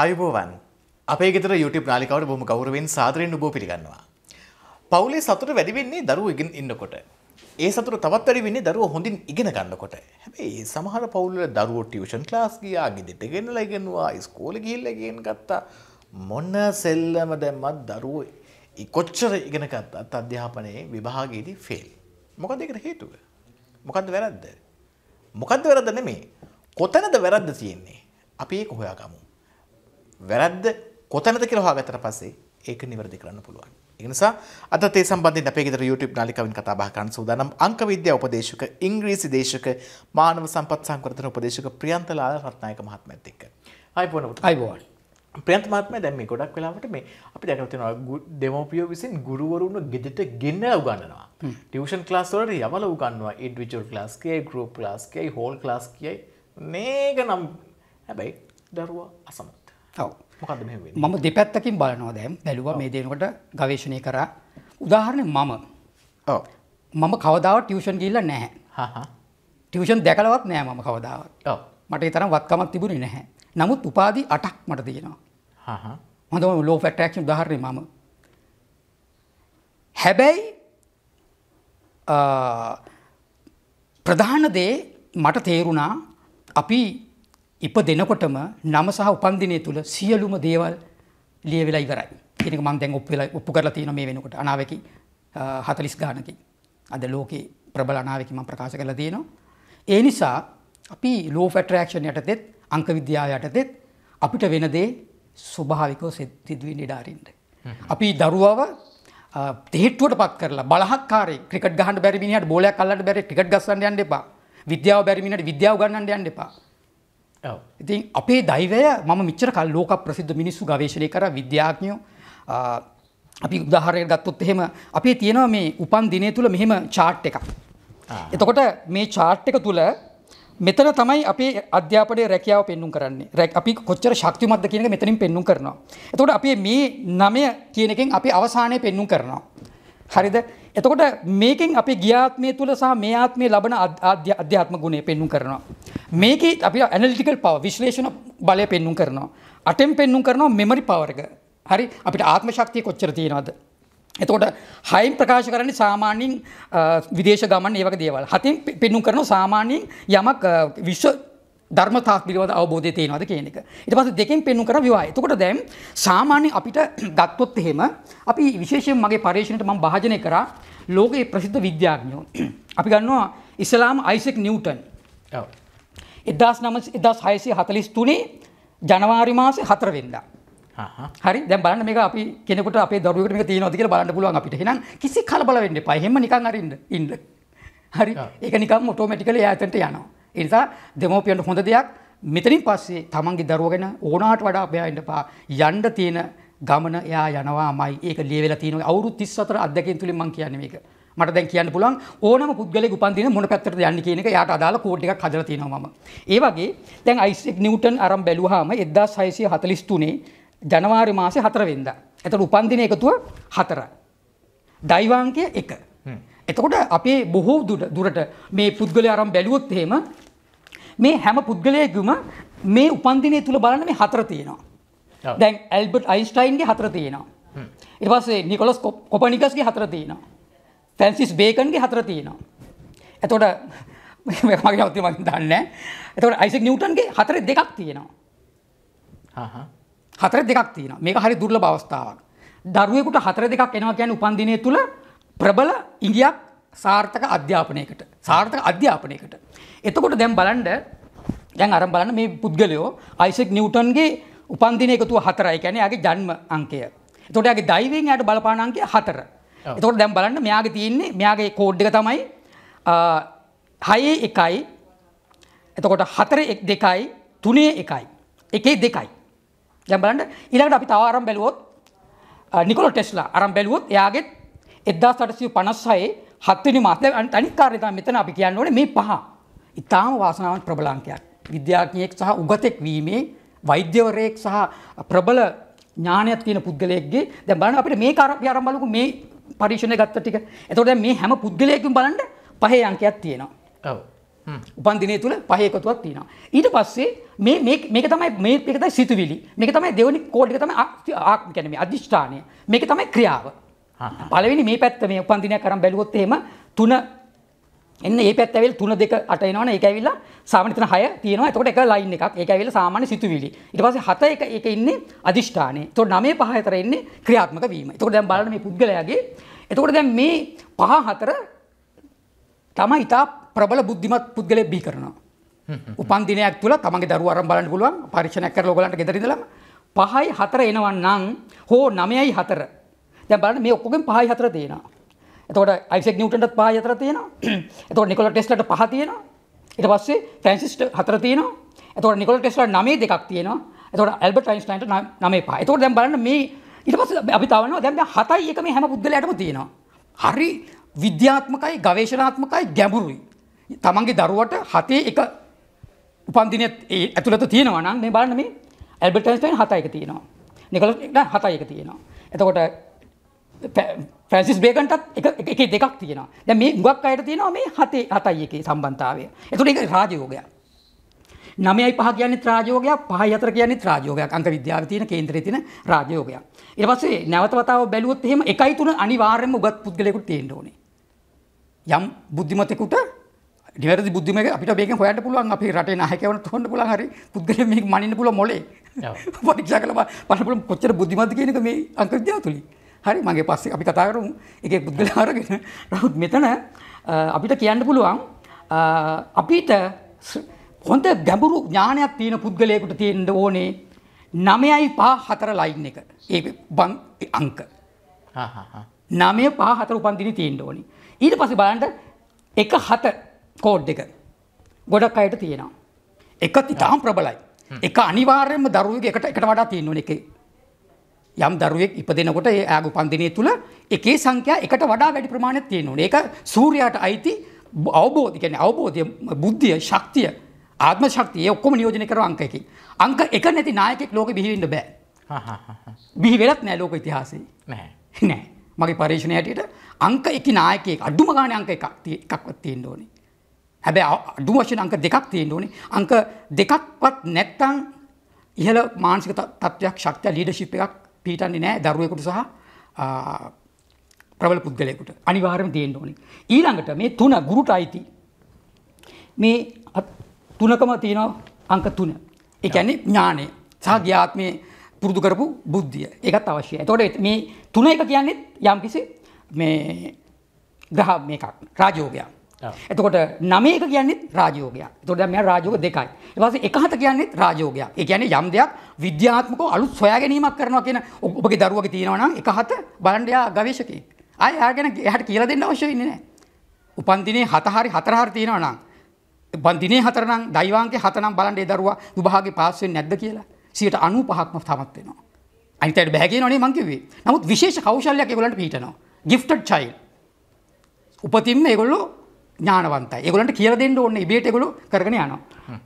අයුබෝවන් අපේ ගෙතර YouTube නාලිකාවට බොහොම ගෞරවයෙන් සාදරයෙන් ඔබ පිළිගන්නවා. පවුලේ සතුට වැඩි වෙන්නේ දරුවෝ ඉගෙන ඉන්නකොට. ඒ සතුට තවත් වැඩි වෙන්නේ දරුවෝ හොඳින් ඉගෙන ගන්නකොට. හැබැයි සමහර පවුල්වල දරුවෝ ටියුෂන් ක්ලාස් ගියා, ගෙදෙට ගෙනලා ඉගෙනුවා, ඉස්කෝලේ ගිහිල්ලා ඉගෙන ගත්තා. මොන සෙල්ලම දැම්මත් දරුවෝ කොච්චර ඉගෙන ගත්තත් අධ්‍යාපනයේ විභාගයේදී ෆේල්. මොකද ඒකට හේතුව? මොකද්ද වැරද්ද? මොකද්ද වැරද්ද නෙමෙයි. කොතනද වැරද්ද තියෙන්නේ? අපි ඒක හොයාගමු. වැරද්ද කොතැනද කියලා හොයාගත්තට පස්සේ ඒක නිවැරදි කරන්න පුළුවන්. ඒ නිසා අදත් ඒ සම්බන්ධයෙන් අපේ ගෙදර YouTube නාලිකාවෙන් කතා බහ කරන්න සූදානම් අංක විද්‍යා උපදේශක ඉංග්‍රීසි දේශක මානව සම්පත් සංවර්ධන උපදේශක ප්‍රියන්ත ලාල රත්නායක මහත්මයාත් එක්ක. අයිබෝන පුතා. අයිබෝන. ප්‍රියන්ත මහත්මයා දැන් මේ ගොඩක් වෙලාවට මේ අපි දැකලා තියෙනවා දෙමෝපියෝ විසින් ගුරුවරුන්ව ගෙදරට ගෙන්නලා උගන්වනවා. ටියුෂන් ක්ලාස් වලට යවලා උගන්වනවා. ඉන්ඩිවිජුවල් ක්ලාස් කියයි, ගෲප් ක්ලාස් කියයි, හෝල් ක්ලාස් කියයි. මේක නම් හැබැයි දරුවා අසමයි. මම දෙපැත්තකින් බලනවා දැම් බැලුව මේ දෙනකොට ගවේශණය කර උදාහරණය මම මම කවදාව ටියෂන් ගිල්ල නැහැ ටියෂන් දැකලවත් නෑ මම කවදාවත් මට තරම් වත්කමක් තිබුණේ නැහැ නමුත් උපාදි අටක් මට තියෙනවා හඳම ලෝ ෆැටක්ෂ උදාහරණය මම හැබැයි ප්‍රධාන දේ මට තේරුණා අපි ඉප දෙනකොටම නම සහ උපන්දිනය තුළ සියලුම දේවල් ලිය වෙලා ඉවරයි කෙනෙක මං දැන් ඔප් වෙලා ඔප්පු කරලා තියෙන මේ වෙනකොට අනාවකි හතලිස් ගානකින් අද ලෝකේ ප්‍රබල අනාවකි මම ප්‍රකාශ කරලා තියෙනවා ඒ නිසා අපි ලෝ ෆැටරක්ෂන් යටතෙත් අංක විද්‍යාව යටතෙත් අපිට වෙන දේ ස්වභාවිකව සිදුවී නිඩාරින්ට අපි දරුවාව තේට්ටුවට පත් කරලා බලහක්කාරේ ක්‍රිකට ගහන්න බැරිමිනිට බෝලයක් කල්ලට බැරි ටිකට ගස්සන්න යන්න එපා විද්‍යාව බැරිමිනට විද්‍යාව ගන්න යන්න එපා ඉතින් අපේ දෛවය මම මිච්චර කල් ලෝක ප්‍රසිද්ධ මිනිස්සු ගවේශණය කර විද්‍යාඥයෝ අපි උදාහරණයක් ගත්තොත් එහෙම අපේ තියෙනවා මේ උපන් දිනය තුල මෙහෙම chart එකක්. එතකොට මේ chart එක තුල මෙතන තමයි අපේ අධ්‍යාපනයේ රැකියාව පෙන්눔 කරන්නේ. අපි කොච්චර ශක්තිමත්ද කියන එක මෙතනින් පෙන්눔 කරනවා. එතකොට අපි මේ 9 කියන එකෙන් අපි අවසානය පෙන්눔 කරනවා. හරිද? එතකොට මේකෙන් අපි ගියාත්මය තුළ සහ මේ ආත්මය ලබන අධ්‍යාත්ම ගුණය පෙන්නුම් කරනවා. මේක අපි ඇනලිටිකල් පව විශ්ලේෂණ බලය පෙන්නුම් කරනවා. අටෙන් පෙන්නුම් කරනවා මෙමරි පවරක. හරි අපිට ආත්ම ශක්තිය කොච්චර තියෙනවද. එතකොට හයිම් ප්‍රකාශ කරන සාමාන්‍යින් විදේශ ගමන් ඒවක දේවල් හතින් පෙන්නුම් කරන සාමාන්‍යයෙන් යමක් විශ්ව ධර්මතා පිළිබඳ අවබෝධය තියෙනවද කියන එක. ඊට පස්සේ දෙකෙන් පෙන්වු කර විවාහය. එතකොට දැන් සාමාන්‍ය අපිට ගත්තොත් එහෙම අපි විශේෂයෙන් මගේ පරිශ්‍රණයට මම භාජනය කරා ලෝකයේ ප්‍රසිද්ධ විද්‍යාඥයෝ. අපි ගන්නවා ඉස්ලාම් අයිසෙක් නිවටන් එදස් නම එදස් හයසේ හතලිස් තුනේ ජනවාරි මාස හතරවෙෙන්දා. හරි දැ බලන්න මේ අපි කෙනෙකුට අපේ දරුවකට තිය නොදක බලන්න පුළුවන් අපිට හෙනම් කිසි කලබල වෙන්න පහෙම නිකන් අරන්න ඉන්න. හරි ඒක නිකම් මොටෝමටිකල ඇතට යනවා. එනිසා දෙමෝපියන්ට හොඳ දෙයක් මෙතනින් පස්සේ තමන්ගේ දරුවගෙන ඕනාට වඩා අපයාන්න පා යන්ඩ තියෙන ගමන එයා යනවාමයි ඒක ලියවෙලා තියෙනවා අවුරුදු 34 අධ්‍යක්ෂින් තුලින් මම කියන්නේ මේක. මට දැන් කියන්න පුළුවන් ඕනම පුද්ගලයෙකු උපන් දින මොන පැත්තටද යන්නේ කියන එක යාට අදාළ කෝඩ් එකක් හදලා තියෙනවා මම. ඒ වගේ දැන් අයිසෙක් නිව්ටන් අරන් බැලුවාම 1643 ජනවාරි මාසේ 4 වෙනිදා. එතකොට උපන් දින එකතුව 4. දෛවාංකය 1. එතකොට අපේ බොහෝ දුරට මේ පුද්ගලයා අරන් බැලුවොත් එහෙම මේ හැම පුද්ගලයෙකුම මේ උපන් දිනය තුල බලන්න මේ හතර තියෙනවා. Oh. දැන් ඇල්බට් අයින්ස්ටයින්ගේ හතර තියෙනවා ඉට පස්සේ නිකොලස් කොපනිකස්ගේ හතර තියෙනවා ෆැන්සිස් බේකන්ගේ හතර තියෙනවා එතොට මගේ අවති මගින් දන්න එතවට අයිසක් නිියවටන්ගේ හතර දෙකක් තියෙනවා හතර දෙකක් තියෙන මේක හරි දුර්ල බවස්ථාවක් දරුවෙකුට හතර දෙකක් එනවා ගැන උපන්දිනය තුළ ප්‍රබල ඉගියක් සාර්ථක අධ්‍යාපනයකට සාර්ථක අධ්‍යාපනයකට එතකොට දැම් බලන්ඩ දැන් අරම් බලන්න මේ පුද්ගලයෝ අයිසෙක් නිියවටන්ගේ උපන්දින එකතුව හතරයි කැන යාගේ ජන්ම අංකය. තොටයාගේ දයිවෙන් යට බලපානංකය හතර. එතොට දැම් බලන්න මෙයාගේ තියන්නේ මෙයාගේ කෝඩ්ඩක තමයි හයේ එකයි එතකොට හතර එක් දෙකයි තුනේ එකයි. එකේ දෙකයි. දැම්බලන්ට ඉළඟට අපි තවාරම් බැලුවොත් නිකොල ටෙස්ලා අරම් බැලුවොත් යාගෙත් එදදා සටසිය පනස්සයේ හත්වනි මාතය අනිකාරතා මෙතන අපි කියන්න ඕන මේ පහ ඉතාම වාසනාවන් ප්‍රබලාංකයක් විද්‍යාඥයෙක් සහ උගතෙක් වීමේ වෛද්‍යවරයෙක් සහ ප්‍රබල ඥානයක් තියෙන පුද්ගලයෙක්ගේ දැන් බලන්න අපිට මේ කාර්යය අරන් බලමු මේ පරීක්ෂණය ගත්ත ටික. එතකොට දැන් මේ හැම පුද්ගලයෙක්ම බලන්න පහේ අංකයක් තියෙනවා. ඔව්. උපන් දිනේ තුල පහ එකතුවක් තියෙනවා. ඊට පස්සේ මේ මේක තමයි මේක තමයි සිතුවිලි. මේක තමයි දෙවෙනි කෝඩ් එක තමයි ආක් කියන්නේ මේ අදිෂ්ඨානය. මේක තමයි ක්‍රියාව. පළවෙනි මේ පැත්ත මේ උපන් දිනයක් අරන් බැලුවොත් එහෙම තුන එන්න ඒ පැත් ඇවිල් තුන දෙක අට එනවනේ ඒක ඇවිල්ලා සාමාන්‍ය තන 6 තියෙනවා. එතකොට එක ලයින් එකක්. ඒක ඇවිල්ලා සාමාන්‍ය සිතුවිලි. ඊට පස්සේ 7 එක ඒක ඉන්නේ අදිෂ්ඨානෙ. එතකොට 9 5 4 ඉන්නේ ක්‍රියාත්මක වීම. එතකොට දැන් බලන්න මේ පුද්ගලයාගේ. එතකොට දැන් මේ 5 4 තමයි ඊට ප්‍රබල බුද්ධිමත් පුද්ගලයෙක් බිහි කරනවා. උපන් දිනයක් තුල තමන්ගේ දරුවා අරන් බලන්න පුළුවන්. පරීක්ෂණයක් කරලා ඔයගලන්ට ගෙදර ඉඳලම 5යි 4 එනවන් නම් හෝ 9යි 4. දැන් බලන්න මේ ඔක්කොගෙන් 5යි 4 තියෙනවා. එතකොට අයිසෙක් නිියවටන්ටත් පහ අතර තියෙනවා එතකොට නිකොල ටෙස්ලට පහ තියෙනවා ඊට පස්සේ ෆ්‍රැන්සිස්ට හතර තියෙනවා එතකොට නිකොල ටෙස්ලා නමේ දෙකක් තියෙනවා එතකොට ඇල්බර්ට් අයින්ස්ටයින්ට නමේ පහ එතකොට දැන් බලන්න මේ ඊට පස්සේ අපි තවනවා දැන් දැන් හතයි එක මේ හැම පුද්ගලයාටම තියෙනවා හරි විද්‍යාත්මකයි ගවේෂණාත්මකයි ගැඹුරුයි තමන්ගේ දරුවට හතේ එක උපන්දිනෙත් ඒ ඇතුළත තියෙනවා නම් මේ බලන්න මේ ඇල්බර්ට් අයින්ස්ටයින් හතයි එක තියෙනවා නිකොල හතයි එක තියෙනවා එතකොට ප්‍රන්සිස් බේකන්ටත් එක දෙකක් තියෙනවා දැ මේ ගක් අයට තියෙනවා මේ හතේ හතයි එක සම්බන්ධාවය එතුට එක රාජයෝගය නමයි පහ කියන්නේ රාජෝගයක් පහ අතර කියන්නේ රාජෝගයක් අංක විද්‍යාව තියෙන කේන්ද්‍රයේ තියෙන රාජයෝගයක් ඊට පස්සේ නැවත වතාව බැලුවොත් එහෙම එකයි තුන අනිවාර්යයෙන්ම උගත් පුද්ගලයෙකුට තියෙන්න ඕනේ යම් බුද්ධිමතෙකුට නිවැරදි බුද්ධිමක අපිට මේකෙන් හොයන්න පුළුවන් අපේ රටේ නායකයවන්ට හොයන්න පුළුවන් හරි පුද්ගලයෙක් මේක මනින්න පුළුවන් මොලේ පරීක්ෂා කළා බලන්න පුළුවන් කොච්චර බුද්ධිමත්ද කියන එක මේ අංක විද්‍යාව තුලින් හරි මගේ පස්සේ අපි කතාකරුම් එක පුද්ගලාරගෙන රහුත් මෙතන අපිට කියන්න පුළුවන් අපිට හොඳ ගැඹුරු ඥානයක් තියෙන පුද්ගලයකුට තියෙන්ට ඕනේ නමයයි පා හතර ලයින් එක ඒ බං අංක නමය පා හතර උපන්දින තියෙන්ට ඕනි ඊට පස බලන්ට එක හත කෝඩ් එක ගොඩක් අයට තියෙනවා එකත් ඉතාම් ප්‍රබලයි එක අනිවාර්යම දරුවගේ එකට එකට වඩා තියෙන්වන එකේ යම් දරුවෙක් ඉපදෙනකොට ඒ ආගු පන්දිනය තුළ එකේ සංඛ්‍යා එකට වඩා වැඩි ප්‍රමාණයක් තියෙනවා. ඒක සූර්යාට අයිති අවබෝධ කියන්නේ අවබෝධය බුද්ධිය ශක්තිය ආත්ම ශක්තිය ඔක්කොම නියෝජනය කරව අංකයකින්. අංක එක නැති නායකෙක් ලෝක බිහිවෙන්න බෑ. බිහි වෙලත් නෑ ලෝක ඉතිහාසේ. නෑ නෑ. මගේ පරීක්ෂණ හැටියට අංක එක නායකයෙක් අඩුම ගානේ අංක එකක් එකක්වත් තියෙන්න ඕනේ. හැබැයි අඩු වශයෙන් අංක දෙකක් තියෙන්න ඕනේ. අංක දෙකක්වත් නැත්තම් ඉහළ මානසික තත්ත්වයක් ශක්තිය ලීඩර්ෂිප් එකක් පීටන්නේ නෑ දරුවෙකුට සහ ප්‍රබල පුද්ගලයකුට අනිවාරම තියෙන් ඕනි. ඊළඟට මේ තුන ගුරුට අයිති මේ තුනකම තියෙනව අංක තුන එකන්නේ ඥානය සහ ග්‍යාත්මය පුරුදු කරපු බුද්ධිය එකත් අවශ්‍යය තොට මේ තුන එක කියන්නෙත් යම්කිසි මේ ග්‍රහ මේකක් රාජෝගයක් එතකොට නමේක කියන්නේ රාජෝගයක් තොට මෙ රාජෝග දෙකයි එවස එකහත කියන්නේ රාජෝගයක් ඒ කියන්නේ යම් දෙයක් විද්‍යාත්මක අලුත් සොයා ගැනීමක් කරනවා කියන ඔබගේ දරුවගේ තියෙනවනම් එකහත බලන්ඩයා ගවේශකී අය යාගෙන එහට කියල දෙන්න අවශ්‍ය ඉන්නේ උපන්දිනේ හතහරි හතරහර තියෙනවනම් බන්දිනේ හතරනම් දයිවාන්ගේ හතනම් බලන්ඩේ දරුවා දුභාගේ පාස්සෙන් නැද්ද කියලා සියට අනු පහක්ම තමත් වෙනවා අනිතයට බැහැගේ නොනේ මංකිවේ නමුත් විශේෂ කෞශල්යක් එගලට පිටනවා ගිෆ්ට චයිල් උපතින්ම ඒගොල්ලෝ ඥානවන්තයි ඒගොලට කියල දෙන්න ඕන්න ඉබේට ගොලු කරගෙන යනවා.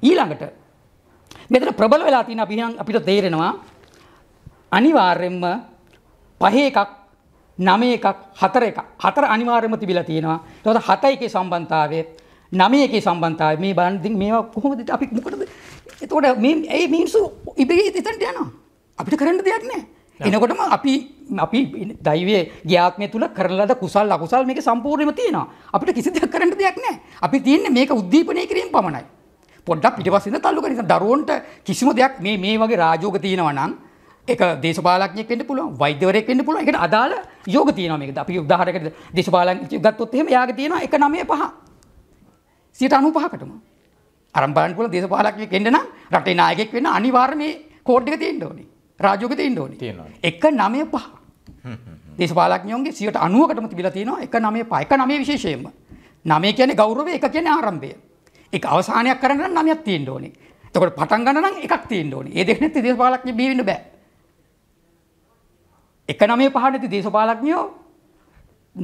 ඊළඟට මෙතන ප්‍රබල වෙලා තින අපිහන් අපිට තේරෙනවා අනිවාර්යෙන්ම පහේ එකක් නම එකක් හතර එක හතර අනිවාර්යම තිබිලා තියෙනවා තොට හත එකේ සම්බන්ධාවේ නමය එකේ සම්බන්ධාව මේ බන්ධ මේවා කොහොමද අපි මොකටද එතකොට මේ ඒ මිනිස්සු ඉබේ එතන්ට යනවා අපිට කරන්න දෙයක් නෑ එනකොටම අපි අපි දයිවේ ග්‍යාත්මය තුළ කරලද කුසල් අකුසල් මේක සම්පූර්ණම තියෙනවා අපිට කිසි දෙයක් කරන්න දෙයක් නෑ අපි තියන්නේ මේක උද්දීපනය කිරීම පමණයි පොඩ්ඩක් පිටිපස්සෙන් තල්ලු කරන දරුවන්ට කිසිම දෙයක් මේ මේ වගේ රාජෝග තියෙනවා නම් එක දේශපාලක්ඥයක් වෙන්න පුළුවන් වෛද්‍යවරයෙක් වෙන්න පුළුවන් ඒකට අදාළ යෝග තියෙනවා මේකට අපි උදාහරණයකට දේශපාලනඥයෙක් ගත්තොත් එහෙම යාගේ තියෙනවා 195 95කටම අරන් බලන්න පුළුවන් දේශපාලක්ඥයෙක් වෙන්න නම් රටේ නායකයෙක් වෙන්න අනිවාර්යයෙන් මේ කෝඩ් එක තියෙන්න ඕනේ රාජෝක තියන්න ඕනි එක නමය පහ දේශපාලක්ඥයෝන්ගේ සියට අනුවකටම තිබිලා තියෙනවා එක නමේ පයක නමේ විශේෂයෙන්ම නමේ කියන්නේ ගෞරවය එක කියන්නේ ආරම්භය එක අවසානයක් කරන්න නම් නමයක් තියෙන්න ඕනේ එතකොට පටන් ගන්න නම් එකක් තියෙන්න ඕනේ ඒ දෙක නැත්නම් දේශපාලක්ඥ බිහි වෙන්න බෑ එක නමේ පහ නැති දේශපාලක්ඥයෝ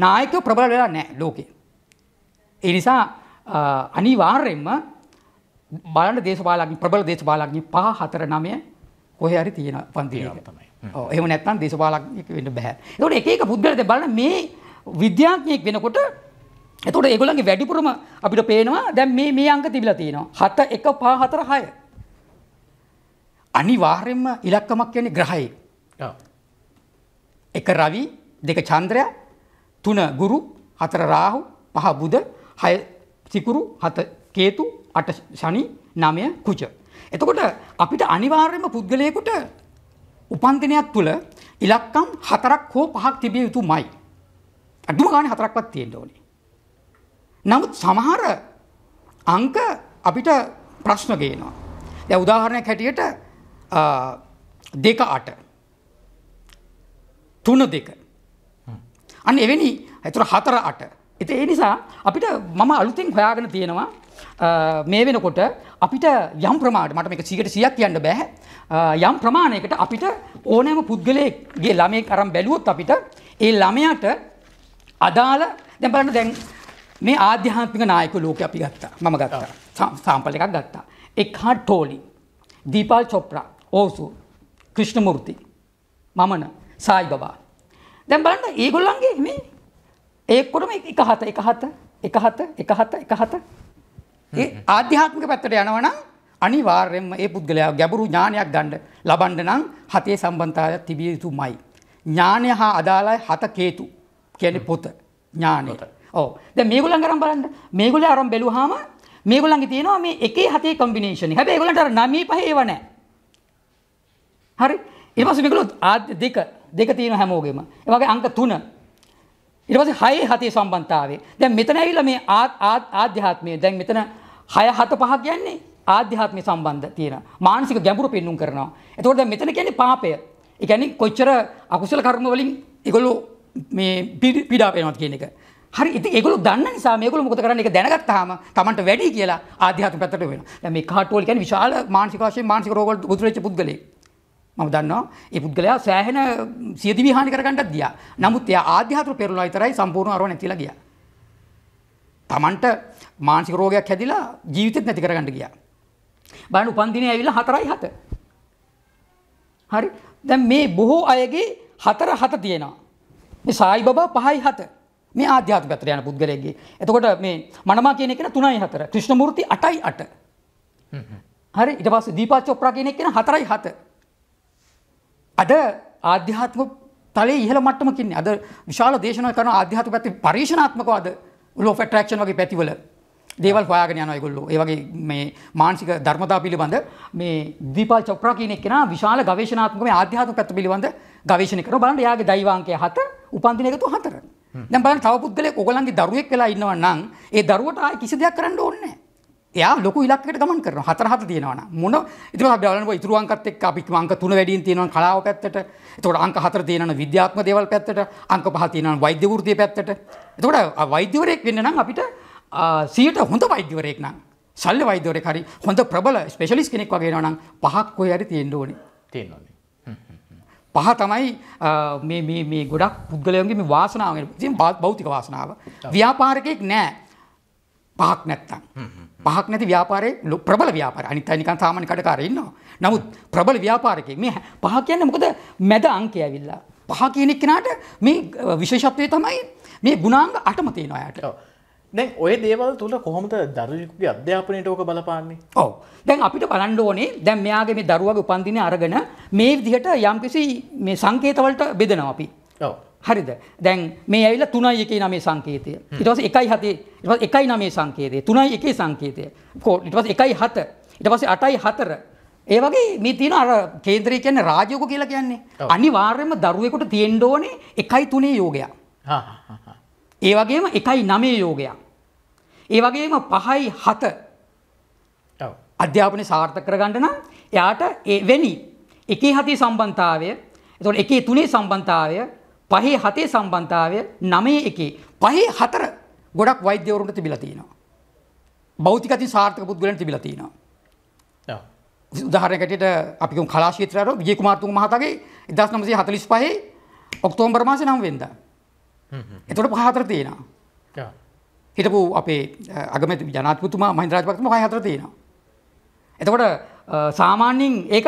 නායකයෝ ප්‍රබල වෙලා නැහැ ලෝකේ ඒ නිසා අනිවාර්යයෙන්ම බලන්න දේශපාලඥ ප්‍රබල දේශපාලඥ 5 4 9 කොහේ හරි තියෙන පන්තියක තමයි. ඔව් එහෙම නැත්නම් දේශපාලනඥයෙක් වෙන්න බෑ. ඒකට එක එක පුද්ගලද බලන මේ විද්‍යාඥයෙක් වෙනකොට එතකොට ඒගොල්ලන්ගේ වැඩිපුරම අපිට පේනවා දැන් මේ මේ අංක තිබිලා තියෙනවා. 7 1 5 4 6. අනිවාර්යයෙන්ම ඉලක්කමක් කියන්නේ ග්‍රහය. ඔව්. එක රවි, දෙක චන්ද්‍රයා, තුන ගුරු, හතර රාහු, පහ බුධ, හය සිකුරු, හත කේතු, අට ශනි, නවය කුජ. එතකොට අපිට අනිවාර්යම පුද්ගලයෙකුට උපන්දිනයක් තුළ ඉලක්කම් හතරක් හෝ පහක් තිබිය යුතුමයි. අඩුම ගානේ හතරක්වත් තියෙන්න ඕනේ. නමුත් සමහර අංක අපිට ප්‍රශ්න ගේනවා. දැන් උදාහරණයක් හැටියට දෙක අට තුන දෙක අන්න එවැනි ඇතුර හතර අට එත ඒ නිසා අපිට මම අලුතින් හොයාගෙන තියෙනවා මේ වෙනකොට අපිට යම් ප්‍රමාණයට මට මේක 100ට 100ක් කියන්න බෑ යම් ප්‍රමාණයකට අපිට ඕනෑම පුද්ගලයෙක්ගේ ළමයෙක් අරන් බැලුවොත් අපිට ඒ ළමයාට අදාළ දැන් බලන්න දැන් මේ ආධ්‍යාත්මික නායක ලෝකෙ අපි ගත්තා මම ගත්තා සාම්පල් එකක් ගත්තා එක්හාඩ් ටෝලි දීපාල් චොප්‍රා ඕසු ක්‍රිෂ්ණමූර්ති මමන සායි බබා දැන් බලන්න ඒගොල්ලන්ගේ මේ ඒකොටම එක හත එක හත එක හත එක හත එක හත ඒ ආධ්‍යාත්මික පැත්තට යනවනම් අනිවාර්යෙන්ම ඒ පුද්ගලයා ගැඹුරු ඥානයක් ගන්න ලබන්න නම් හතේ සම්බන්ධතාවයක් තිබිය යුතුමයි. ඥානය හා අදාළයි හත හේතු කියන්නේ පොත ඥානයට. ඔව්. දැන් මේගොල්ලන් අරන් බලන්න. මේගොල්ලෝ අරන් බැලුවාම මේගොල්ලන්ගේ තියෙනවා මේ එකේ හතේ කම්බිනේෂන්. හැබැයි ඒගොල්ලන්ට අර 9 5 ඒව නැහැ. හරි. ඊට පස්සේ මේගොල්ලෝ ආ දෙක දෙක තියෙනවා හැමෝගෙම. ඒ වගේ අංක 3 ඊට පස්සේ හයේ හතේ සම්බන්ධතාවය. දැන් මෙතන ඇවිල්ලා මේ ආත් ආධ්‍යාත්මය. දැන් මෙතන 6 7 5 කියන්නේ ආධ්‍යාත්මික සම්බන්ධ තියෙන මානසික ගැඹුරු පෙන්눔 කරනවා. එතකොට දැන් මෙතන කියන්නේ පාපය. ඒ කියන්නේ කොච්චර අකුසල කර්ම වලින් ඒගොල්ලෝ මේ පීඩා වෙනවද කියන එක. හරි ඉතින් ඒගොල්ලෝ දන්න නිසා මේගොල්ලෝ මොකද කරන්නේ ඒක දැනගත්තාම Tamanට වැඩි කියලා ආධ්‍යාත්මික පැත්තට වෙනවා. දැන් මේ කාටෝල් කියන්නේ විශාල මානසික වශයෙන් මානසික රෝගවල ගොදුරෙච්ච පුද්ගලයෙක්. මම දන්නවා ඒ පුද්ගලයා සෑහෙන සියදිවිහානි කරගන්නත් ගියා. නමුත් එයා ආධ්‍යාත්මික පෙරළුවා විතරයි සම්පූර්ණ අරව නැතිලා ගියා. තමන්ට මානසික රෝගයක් හැදිලා ජීවිතෙත් නැති කරගන්න ගියා. බලන්න උපන්දිනේ ඇවිල්ලා 4යි 7. හරි. දැන් මේ බොහෝ අයගේ 4 7 තියෙනවා. මේ සායි බබා 5යි 7. මේ ආධ්‍යාත්මික පැත්තට යන පුද්ගලයෙක්ගේ. එතකොට මේ මනමා කියන එක 3යි 4. ක්‍රිෂ්ණමූර්ති 8යි 8. හරි. ඊට පස්සේ දීපා චොප්‍රා කියන එක 4යි 7. අද ආධ්‍යාත්මික තලයේ ඉහළ මට්ටමකින් අද විශාල දේශනා කරන ආධ්‍යාත්මික පැත්තේ පරිශනාත්මකව අද ලෝ ෆැට්‍රක්ෂන් වගේ පැතිවල දේවල් හොයාගෙන යනවා ඒගොල්ලෝ. ඒ වගේ මේ මානසික ධර්මතා පිළිබඳ මේ දීපල් චොප්‍රා කියන එක්කෙනා විශාල ගවේෂණාත්මක මේ ආධ්‍යාත්මික පැත්ත පිළිබඳ ගවේෂණ කරනවා. බලන්න එයාගේ දෛවාංකය 7, උපන්දින එකතු 4. දැන් බලන්න තව පුද්ගලයෙක් ඕගොල්ලන්ගේ දරුවෙක් වෙලා ඉන්නවා නම් ඒ දරුවට ආයි කිසි දෙයක් කරන්න ඕනේ නැහැ. එයා ලොකු ඉලක්කට ගමන් කරන හතරහත තියෙනවන මොන ඉතුර බලන ඉතුරු අංකත් එක්ක අපි අංක තුන වැඩියෙන් තියෙනවා කලාව පැත්තට එතකොට අංක හතර තියෙනවා විද්‍යාත්මක දේවල් පැත්තට අංක පහ තියෙනවා වෛද්‍ය වෘත්තිය පැත්තට එතකොට වෛද්‍යවරයෙක් වෙන්න නම් අපිට 100ට හොඳ වෛද්‍යවරයෙක් නම් ශල්්‍ය වෛද්‍යවරයෙක් හරි හොඳ ප්‍රබල ස්පෙෂලිස්ට් කෙනෙක් වගේ වෙනවා නම් පහක් කොහේ හරි තියෙන්න ඕනේ තියෙනවා පහ තමයි මේ ගොඩක් පුද්ගලයන්ගේ මේ වාසනාව භෞතික වාසනාව ව්‍යාපාරකයෙක් නෑ පහක් නැත්තම්. පහක් නැති ව්‍යාපාරය ප්‍රබල ව්‍යාපාර අනිත් අය නිකන් සාමාන්‍ය කඩකාරයෙක් ඉන්නවා. නමුත් ප්‍රබල ව්‍යාපාරිකයෙක් මේ පහ කියන්නේ මොකද මැද අංකය ඇවිල්ලා. පහ කියන එක්කෙනාට මේ විශේෂත්වය තමයි මේ ගුණාංග අටම තියෙනවා යාට. දැන් ඔය දේවල් තුල කොහොමද දරුවෙකුගේ අධ්‍යාපනයට ඕක බලපාන්නේ? ඔව්. දැන් අපිට බලන්න ඕනේ දැන් මෙයාගේ මේ දරුවාගේ උපන්දිනේ අරගෙන මේ විදිහට යම්කිසි මේ සංකේත වලට බෙදනවා අපි. ඔව්. හරිද දැන් මේ ඇවිල්ලා 3යි 1යි 9 සංකේතය. ඊට පස්සේ 1යි 7 ඊට පස්සේ 1යි 9 සංකේතය. 3යි 1ේ සංකේතය. ඊට පස්සේ 1යි 7 ඊට පස්සේ 8යි 4 ඒ වගේ මේ තියෙන අර කේන්ද්‍රය කියන්නේ රාජයෝග කියලා කියන්නේ. අනිවාර්යයෙන්ම දරුවෙකුට තියෙන්න ඕනේ 1යි 3 යෝගයක්. ඒ වගේම 1යි 9 යෝගයක්. ඒ වගේම 5යි 7 ඔව් අධ්‍යාපනය සාර්ථක කරගන්න නම් එයාට ඒ වෙනි 1 7 සම්බන්ධතාවය එතකොට 1 3 සම්බන්ධතාවය පහේ හතේ සම්බන්ධතාවය නමේ එකේ පහේ හතර ගොඩක් වෛද්‍යවරුන්ට තිබිලා තියෙනවා. භෞතිකති සාර්ථක පුද්ගලයන් තිබිලා තියෙනවා. උදාහරණයකට අපි කියමු කලා ක්ෂේත්‍රය විජේ කුමාර් තුංග මහතාගේ 1945 ඔක්තෝබර් මාසේ 9 වෙනිදා. එතකොට පහ හතර තියෙනවා. හිටපු අපේ අගමැති ජනාධිපතිතුමා මහින්ද රාජපක්ෂ මොකයි හතර තියෙනවා. එතකොට සාමාන්‍යයෙන් ඒක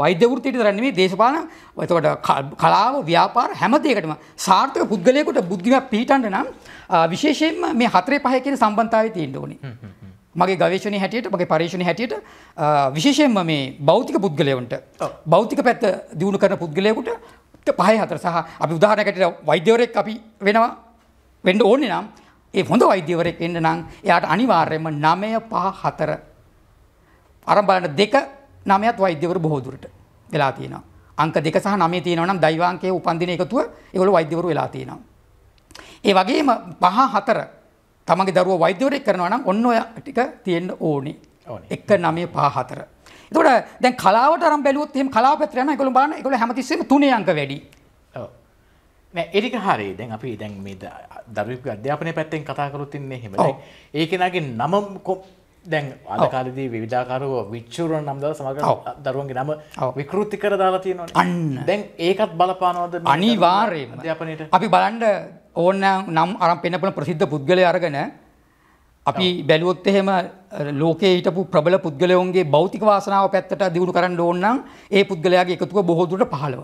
වෛද්‍යවෘතියට දරන්නේ දේශපාන එතකොට කලාව ව්‍යාපාර හැම දෙයකටම සාර්ථක පුද්ගලයෙකුට බුද්ධිමත් පිහිටන්න නම් විශේෂයෙන්ම මේ හතරේ පහේ කියන සම්බන්ධතාවය තියෙන්න ඕනේ. මගේ ගවේෂණයේ හැටියට මගේ පරීක්ෂණයේ හැටියට විශේෂයෙන්ම මේ භෞතික පුද්ගලයන්ට භෞතික පැත්ත දියුණු කරන පුද්ගලයෙකුට පහේ හතර සහ අපි උදාහරණයකට වෛද්‍යවරයෙක් අපි වෙනවා වෙන්න ඕනේ නම් ඒ හොඳ වෛද්‍යවරයෙක් වෙන්න නම් එයාට අනිවාර්යයෙන්ම 9 5 4 අරන් බලන්න දෙක නමයත් වෛද්‍යවරු බොහෝ දුරට වෙලා තියෙනවා. අංක දෙක සහ නමේ තියෙනවා නම් දෛවාංකයේ උපන්දින එකතුව ඒගොල්ලෝ වෛද්‍යවරු වෙලා තියෙනවා. ඒ වගේම පහ හතර තමන්ගේ දරුවෝ වෛද්‍යවරයෙක් කරනවා නම් ඔන්න ඔය ටික තියෙන්න ඕනේ. එක නමේ පහ හතර. එතකොට දැන් කලාවට අරන් බැලුවොත් එහෙම කලාව පැත්තට යනවා ඒගොල්ලෝ බලන්න ඒගොල්ලෝ හැමතිස්සෙම තුනේ අංක වැඩි. නෑ ඒක හරි දැන් අපි දැන් මේ දරුවෙක් අධ්‍යාපනය පැත්තෙන් කතා කරොත් ඉන්නේ එහෙම. ඒ කෙනාගේ නම දැන් අදකාලදී විවිධාකාරව විච්චුරුවන් නම්දව සමඟ දරුවන්ගේ නම විකෘති කර දාලතියනවා අන්න දැන් ඒකත් බලපානවද අනිවාර්යම අධ්‍යාපනයට අපි බලන්ඩ ඕන්න නම් අරම් පෙනපන ප්‍රසිද්ධ පුද්ගලය අරගෙන අපි බැලුවොත් එහෙම ලෝකේ හිටපු ප්‍රබල පුද්ගලයොන්ගේ භෞතික වාසනාව පැත්තට දියුණු කරන්න ඕන්නම් ඒ පුද්ගලයාගේ එකතුව බොහෝදුරට පහළව.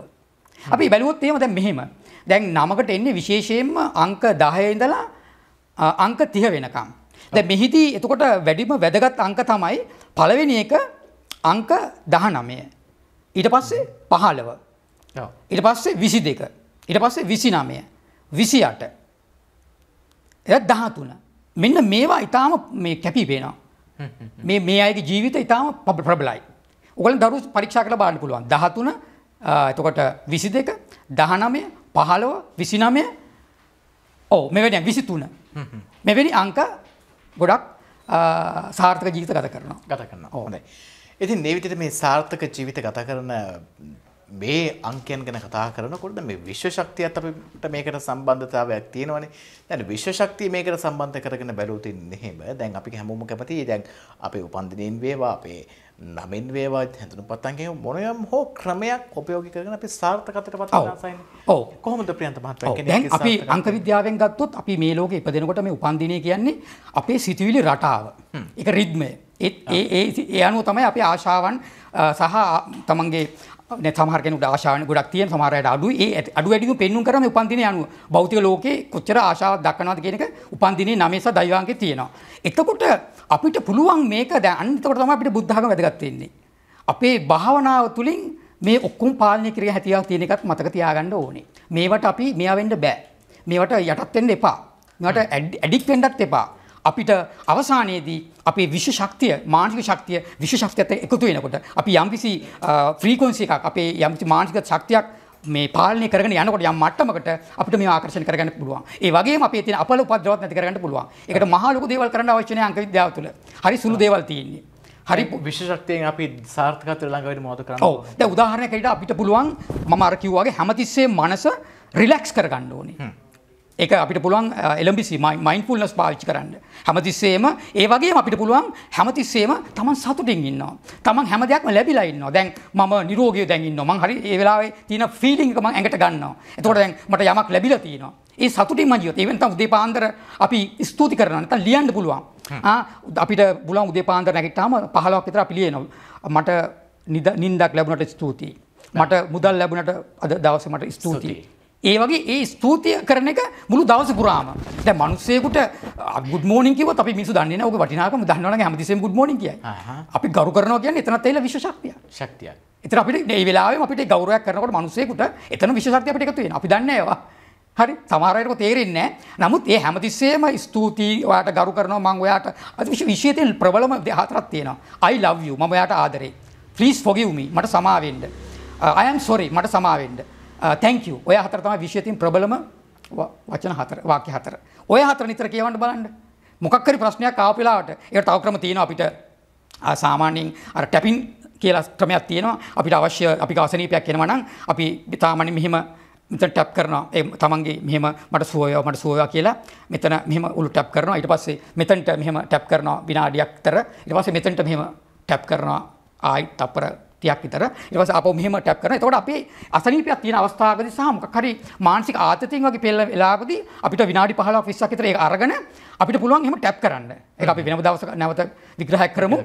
අපි බැලුවොත් එහෙම දැන් මෙහෙම. දැන් නමකට එන්නේ විශේෂයෙන්ම අංක 10 ඉඳලා අංක 30 වෙනකම්. ද මෙහිදී එතකොට වැඩිම වැදගත් අංක තමයි පළවෙනි එක අංක දහ නමය. ඊට පස්සේ පහලව. ඊට පස්සේ විසි දෙක. ඊට පස්සේ විසි නමය. විසි අට. එ දහතුන. මෙන්න මේවා ඉතාම මේ කැපී පේෙනවා. මේ මේ අයගේ ජීවිත ඉතාම පබ ප්‍රබලයි. උගල දරු පරික්ෂා කළ බාන්න පුළුවන් දහතුන එතකොට විසි දෙක දහනමය පහලව විසිනමය ඕ මෙවැනි විසි තුන. මෙවැනි අංක ගොඩක් සාර්ථක ජීවිත ගත කරනවා ගත කරන්න ඕනේ. ඉතින් මේ විදිහට මේ සාර්ථක ජීවිත ගත කරන මේ අංකයන් ගැන කතා කරනකොට මේ විශ්ව ශක්තියත් අපිට මේකට සම්බන්ධතාවයක් තියෙනවනේ. දැන් විශ්ව ශක්තිය මේකට සම්බන්ධ කරගෙන බැලුවොත් එහෙම දැන් අපි හැමෝම කැමතියි දැන් අපේ උපන්දිනයෙන් වේවා අපේ නමින් වේවා හැඳුනුම්පත් අංගයෙන් මොනියම් හෝ ක්‍රමයක් උපයෝගී කරගෙන අපි සාර්ථකත්වයටපත් කරනසයිනේ. ඔව්. කොහොමද ප්‍රියන්ත මහත්තයා කියන්නේ? දැන් අපි අංක විද්‍යාවෙන් ගත්තොත් අපි මේ ලෝකේ ඉපදෙනකොට මේ උපන්දිනය කියන්නේ අපේ සිතුවිලි රටාව. ඒක රිද්මය. ඒ ඒ ඒ අනුව තමයි අපේ ආශාවන් සහ තමන්ගේ සමහර කෙනෙකුට ආශාවන් ගොඩක් තියෙන සමහර අයට අඩුයි ඒ අඩු වැඩිම පෙන්වුම් කරාම උපන්දිනේ අනුව භෞතික ලෝකේ කොච්චර ආශාවක් දක්වනවද කියන එක උපන්දිනේ නමේ සහ දෛවාංගේ තියෙනවා. එතකොට අපිට පුළුවන් මේක දැන් අන්න එතකොට තමයි අපිට බුද්ධ ධර්ම වැදගත් වෙන්නේ. අපේ භාවනාව තුළින් මේ ඔක්කොම පාලනය කිරීම හැකියාව තියෙන එකත් මතක තියාගන්න ඕනේ. මේවට අපි මෙයා වෙන්න බෑ. මේවට යටත් වෙන්න එපා. මේවට ඇඩික්ට් වෙන්නත් එපා. අපිට අවසානයේදී අපේ විශ් ශක්තිය මානසික ශක්තිය විශ් ශක්තියත් එකතු වෙනකොට අපි යම්කිසි ෆ්‍රීකෝන්සි එකක් අපේ යම්කිසි මානසික ශක්තියක් මේ පාලනය කරගෙන යනකොට යම් මට්ටමකට අපිට මේ ආකර්ෂණය කරගන්න පුළුවන්. ඒ වගේම අපේ තියෙන අපල උපද්‍රවත් නැති කරගන්න පුළුවන්. ඒකට මහා ලොකු දේවල් කරන්න අවශ්‍ය නැහැ අංක විද්‍යාව තුළ. හරි සුළු දේවල් තියෙන්නේ. හරි විශෂක්තියෙන් අපි සාර්ථකත්වයට ළඟ වෙන්න මොකද කරන්නේ? ඔව්. දැන් උදාහරණයක් ඇරලා අපිට පුළුවන් මම අර කිව්වාගේ හැමතිස්සේ මනස රිලැක්ස් කරගන්න ඕනේ. ඒක අපිට පුළුවන් එලඹිසි මයින්ෆුල්නස් පාවිච්චි කරන්න. හැමතිස්සේම ඒ වගේ අපිට පුළුවන් හැමතිස්සේම තමන් සතුටින් ඉන්නවා. තමන් හැම දෙයක්ම ලැබිලා ඉන්නවා. දැන් මම නිරෝගී දැන් ඉන්නවා. මං හරි ඒ වෙලාවේ තියෙන ෆීලිං එක මං ඇඟට ගන්නවා. එතකොට දැන් මට යමක් ලැබිලා තියෙනවා. ඒ සතුටින් මං ජීවත්. ඒ වෙනතම් උදේ පාන්දර අපි ස්තුති කරනවා. නැත්නම් ලියන්න පුළුවන්. ආ අපිට බුලන් උදේ පාන්දර නැගිට්ටාම 15ක් විතර අපි ලියනවා. මට නිින්දක් ලැබුණට ස්තුතියි. මට මුදල් ලැබුණට අද දවසේ මට ස්තුතියි. ඒ වගේ ඒ ස්තුතිය කරන එක මුළු දවස පුරාම. දැන් මිනිස්සෙකුට good morning කිව්වොත් අපි මිනිස්සු දන්නේ නැහැ. ඔක වටිනාකම දන්නවනම් හැමතිස්සෙම good morning කියයි. අපි ගරු කරනවා කියන්නේ එතනත් ඇවිල්ලා විශේෂ ශක්තිය. ශක්තිය. එතන අපිට මේ වෙලාවෙම අපිට ගෞරවයක් කරනකොට මිනිස්සෙකුට එතන විශේෂ ශක්තිය අපිට එකතු වෙනවා. අපි දන්නේ ඒවා. හරි සමහර අයට තේරෙන්නේ නැහැ. නමුත් ඒ හැමතිස්සෙම ස්තුතියි ඔයාට ගරු කරනවා මම ඔයාට අද විශේෂයෙන් ප්‍රබලම හතරක් තියෙනවා. I love you. මම ඔයාට ආදරේ. Please forgive me. මට සමාවෙන්න. I am sorry. මට සමාවෙන්න. තැංක uh, ඔය හතර තම විශ්වතින් ප්‍රබලම වචන හතර වාක්‍ය හතර. ඔය හතර නිතර කියවන්න බලන්න. මොකක්කරි ප්‍රශ්නයක් ආපිලාට ඒ තව ක්‍රම තියෙන අපිට සාමාන්‍යයෙන් අර ටැපින් කියලා ක්‍රමයක් තියෙනවා අපිට අවශ්‍ය අපි ගාසනීපයක් කෙනවනම් අපි තාමනින් මෙහෙම මෙතන ටැප් කරනවා ඒ තමන්ගේ මෙහෙම මට සුවයෝ මට සුවයෝ කියලා මෙතන මෙහෙම උළු ටැප් කරනවා ඊට පස්සේ මෙතනට මෙහෙම ටැප් කරනවා විනාඩියක් තර ඊට පස්සේ මෙතනට මෙහෙම ටැප් කරනවා ආයි තප්පර තියක් විතර ඉවස අප මෙහම ටැප් කරන තොට අපි අසනීපයක් තියෙන අවස්ථාවකද සහමක හරි මානසික ආතතින් වගේ පෙල්ල වෙලාකද අපිට විනාඩි පහලක් විස්සක් විතර අරගෙන අපිට පුළුවන් එම ටැප් කරන්න ඒ අපි වෙන දවස නැවත විග්‍රහයක් කරමු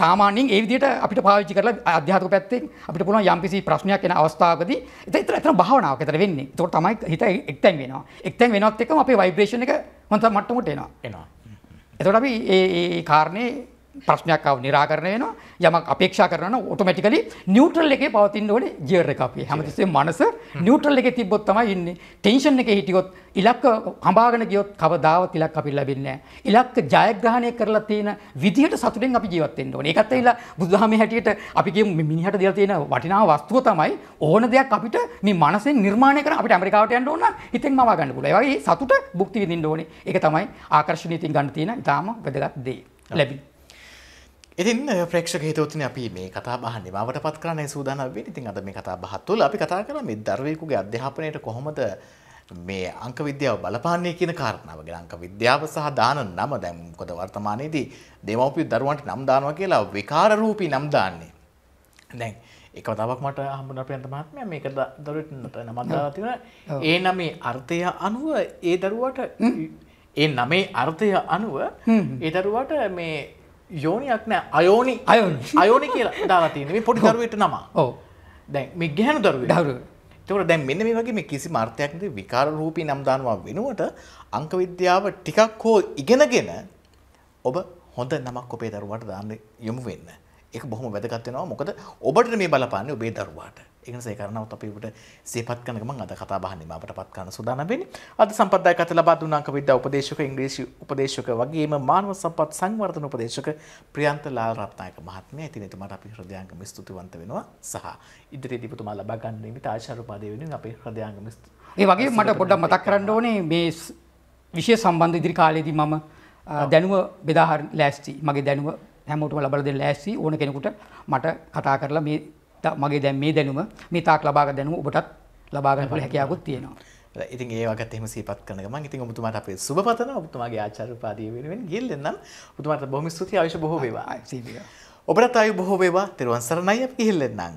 සාමාන්‍යයෙන් ඒ විදිහට අපිට පාවිච්චි කරලා අධ්‍යාත්ම පැත්තෙන් අපිට පුළුවන් යම්කිසි ප්‍රශ්නයක් එන අවස්ථාවකදී ඒක ඒතර ඒතර භාවනාවක් විතර වෙන්නේ ඒකට තමයි හිත එක්තැන් වෙනවා එක්තැන් වෙනවත් එක්කම අපේ ভাইබ්‍රේෂන් එක හොඳ මට්ටමට එනවා එනවා එතකොට අපි ඒ ඒ කාරණේ ප්‍රශ්නයක් ආව निराකරණය වෙනවා යමක් අපේක්ෂා කරනවා නම් ඔටෝමැටිකලි නියුට්‍රල් එකේ පවතින්න ඕනේ ගියර් එක අපේ හැමතිස්සෙම මනස නියුට්‍රල් එකේ තිබ්බොත් තමයි ඉන්නේ ටෙන්ෂන් එකේ හිටියොත් ඉලක්ක හඹාගෙන ගියොත් කවදාවත් ඉලක්ක අපි ලැබෙන්නේ නැහැ ඉලක්ක ජයග්‍රහණය කරලා තියෙන විදිහට සතුටෙන් අපි ජීවත් වෙන්න ඕනේ ඒකත් ඇවිල්ලා බුදුදහමේ හැටියට අපි කියමු මිනිහට දීලා තියෙන වටිනාම වස්තුව තමයි ඕන දෙයක් අපිට මේ මනසෙන් නිර්මාණය කරන අපිට ඇමරිකාවට යන්න ඕන නම් හිතෙන් මවා ගන්න පුළුවන් ඒ වගේ සතුට භුක්ති විඳින්න ඕනේ ඒක තමයි ආකර්ෂණීයයෙන් ගන්න තියෙන ඉතාම වැදගත් දේ ලැබෙන්නේ ඉතින් ප්‍රේක්ෂක හිතවතින අපි මේ කතා බහ නිමාවට පත් කරන්නේ සූදාන වෙන ඉතින් අද මේ කතා බහ තුළ අපි කතා කරා මේ දරුවෙකුගේ අධ්‍යාපනයට කොහොමද මේ අංක විද්‍යාව බලපාන්නේ කියන කාරණාව ගැන අංක විද්‍යාව සහ දාන නම දැන් මොකද වර්තමානයේදී දෙමව්පිය දරුවන්ට නම් දානවා කියලා විකාර රූපී නම් දාන්නේ දැන් එක වතාවක් මට හම්බුණා ප්‍රියන්ත මහත්මයා මේක දරුවෙට නමක් දාලා තිබුණා ඒ නමේ අර්ථය අනුව ඒ දරුවට ඒ නමේ අර්ථය අනුව ඒ දරුවට මේ යෝනියක් නෑ අයෝනි අයෝනි අයෝනි කියලා දාලතින මේ පොඩි දරුවට නම ඕ දැන් මේ ගැහනු දරුව දරු තවට දැන් මෙන්න මේ වගේ මේ කිසි මාර්ථයක්ද විකාර රූපී නම් දානවා වෙනුවට අංකවිද්‍යාව ටිකක් හෝ ඉගෙනගෙන ඔබ හොඳ නමක් ඔබේ දරුවට දාන්න යොමු වෙන්න ඒක බොහොම වැදගත් වෙනවා මොකද ඔබට මේ බලපාන්නේ ඔබේ දරුවාට එකනිසේ කරනවත් අපිට සේපත් කනකම අද කතා බහ නිමාවට පත් කරන සුදානම් වෙන්නේ. අද සම්පත්දායක අත ලබා දුන්න අංක විද්‍යා උපදේශක ඉංග්‍රීසි උපදේශක වගේම මානව සම්පත් සංවර්ධන උපදේශක ප්‍රියන්ත ලාල් රත්නායක මහත්මයා. ඉතින් එතුමාට අපි හෘදයාංගම ස්තුතිවන්ත වෙනවා සහ ඉදිරියේදී එතුමා ලබා ගන්න නිමිත ආශාරපාදේ වෙනුවෙන් අපේ හෘදයාංගම ඒ වගේ මට පොඩ්ඩක් මතක් කරන්න ඕනේ මේ විශේෂ සම්බන්ධ ඉදිරි කාලයේදී මම දැනුව බෙදාහර ලෑස්ති මගේ දැනුව හැමෝටම ලබල දෙන්න ලෑස්ති ඕන කෙනෙකුට මට කතා කරලා මේ මගේ දැන් මේ දැනුම මේ තාක් ලබාගත් දැනුම ඔබටත් ලබා ගන්න පුළුවන් හැකියාවකුත් තියෙනවා. ඉතින් ඒ වගේත් එහෙම සිහිපත් කරන ගමන් ඉතින් ඔබතුමාට අපේ සුබපතන ඔබතුමාගේ ආචාර්ය උපාධිය වෙනුවෙන් ගිල්ලෙන් නම් ඔබතුමාට බොහොම ස්තුතියි ආයුෂ බොහෝ වේවා. ඔබටත් ආයු බොහෝ වේවා. තෙරුවන් සරණයි අපි ගිහිල්ලෙන්නම්.